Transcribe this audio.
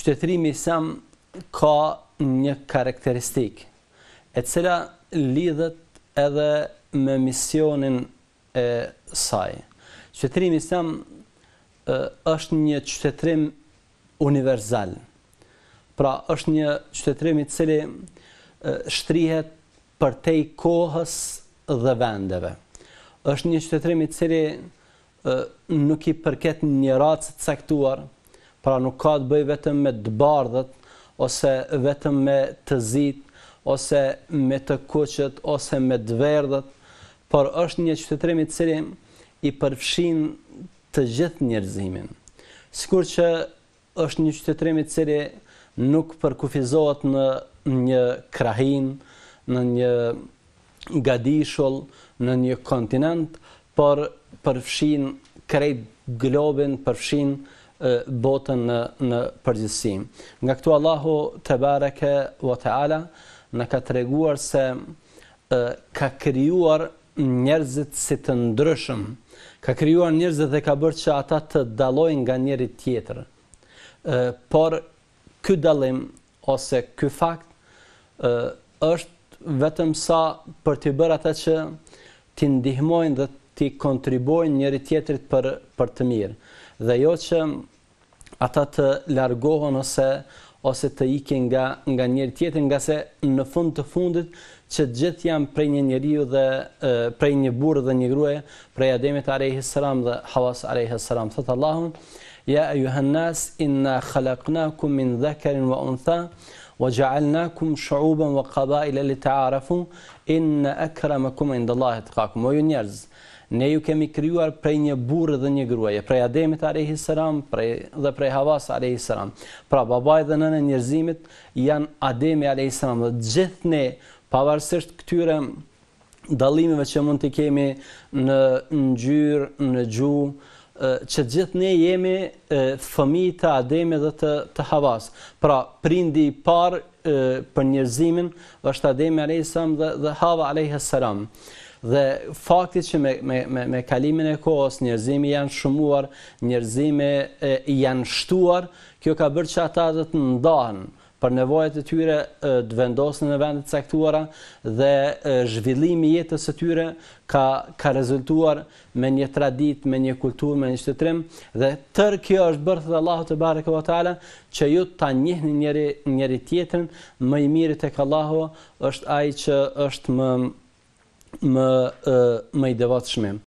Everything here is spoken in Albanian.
qytetërimi sam ka një karakteristik e cila lidhet edhe me misionin e saj. Qytetërimi sam është një qytetërim universal. Pra është një qytetërim i cili shtrihet për te i kohës dhe vendeve. është një qytetërim i cili nuk i përket një ratës të caktuar, Pra nuk ka të bëj vetëm me të bardhët, ose vetëm me të zit, ose me të kuqët, ose me të verdhët, por është një qytetërimi cili i përfshin të gjithë njerëzimin. Sikur që është një qytetërimi cili nuk përkufizohet në një krahin, në një gadishull, në një kontinent, por përfshin krejt globin, përfshin botën në, në përgjithësi. Nga këtu Allahu te bareke ve ala, na ka treguar se ka krijuar njerëzit si të ndryshëm. Ka krijuar njerëzit dhe ka bërë që ata të dallojnë nga njëri tjetër. ë por ky dallim ose ky fakt është vetëm sa për të bërë ata që ti ndihmojnë dhe ti kontribojnë njëri tjetrit për për të mirë dhe jo që ata të largohen ose ose të ikin nga nga njëri tjetri, nga se në fund të fundit që gjithë janë prej një njeriu dhe prej një burrë dhe një gruaje, prej Ademit alayhis salam dhe Hawas alayhis salam. Fat Allahu ya ayuha an nas inna khalaqnakum min dhakarin wa untha wa ja'alnakum shu'uban wa qabaila li ta'arafu in akramakum indallahi atqakum. O ju njerëz, ne ju kemi krijuar prej një burrë dhe një gruaje, prej Ademit alayhis salam, prej dhe prej Hawas alayhis salam. Pra babai dhe nëna e njerëzimit janë Ademi alayhis salam dhe gjithë ne pavarësisht këtyre dalimeve që mund të kemi në ngjyrë, në gjuhë, që gjithë ne jemi fëmi të ademi dhe të, të havas. Pra, prindi i parë për njërzimin, është ademi alejsem dhe, dhe hava alejhesseram. Dhe faktit që me, me, me kalimin e kohës, njërzimi janë shumuar, njërzimi janë shtuar, kjo ka bërë që ata dhe të ndahën për nevojët e tyre të vendosën në vendet sektuara dhe zhvillimi jetës e tyre ka, ka rezultuar me një tradit, me një kultur, me një shtetrim. dhe tërë kjo është bërë dhe Allahu të barë këva tala që ju ta njëhni njëri, njëri tjetërin më i mirë të Allahu është ai që është më më, më i devatë shmim